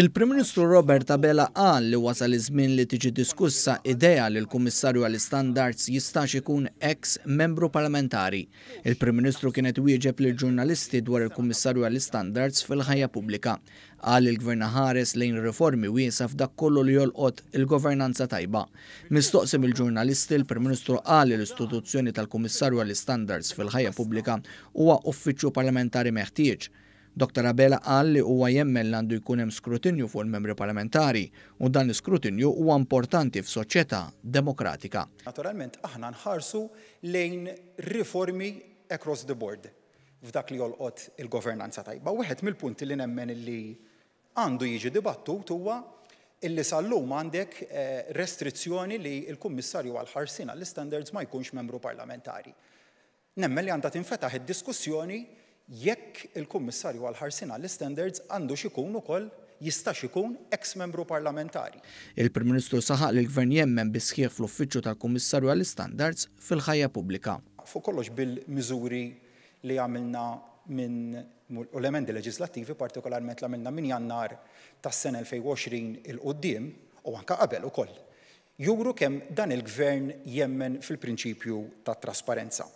Il-Prim Ministru Robert Abela qal li wasal iż-żmien li tiġi diskussa idea li l-Kummissarju għall-Standards jistax ikun ex membru parlamentari. Il-Prim Ministru kienet wieġeb lil ġurnalisti dwar il-Kummissarju għall-Standards fil-ħajja pubblika. Qal il-Gvern ħares lejn riformi wiesa f'dak kollu li jolqot il-governanza tajba. Mistoqsim il-ġurnalisti il-Prim Ministru qal li l-istituzzjoni tal-Kummissarju għall-Standards fil-ħajja pubblika huwa uffiċċju parlamentari meħtieġ Dr. Abela qal li huwa jemmen l għandu jkun hemm skrutinju fuq il-membri parlamentari u dan l-skrutinju huwa importanti f'soċjetà demokratika. Naturalment aħna nħarsu lejn riformi across the board f'dak li jolqot il-governanza tajba. Wieħed mill-punti li nemmen li għandu jiġi dibattut huwa illi sa-lum għandek eh, restrizzjoni li il-Kummissarju għal-ħarsina l-standards ma jkunx membru parlamentari. Nemmen li għandha tinfetaħ id-diskussjoni jekk il-Kummissarju għal-ħarsina l-standards għandu xikun u koll jistax ikun ex-membru parlamentari. Il-Prim Ministru saħaq li l-Gvern jemmen bisħieħ fl-Uffiċċju tal-Kummissarju għall-Standards fil-ħajja pubblika. Fu kollox bil-miżuri li għamilna minn u l-emendi leġislattivi, partikolarment l għamilna minn jannar tas sena 2020 il-qoddim u anka qabel u koll. Juru kem dan il-gvern jemmen fil-prinċipju ta' trasparenza.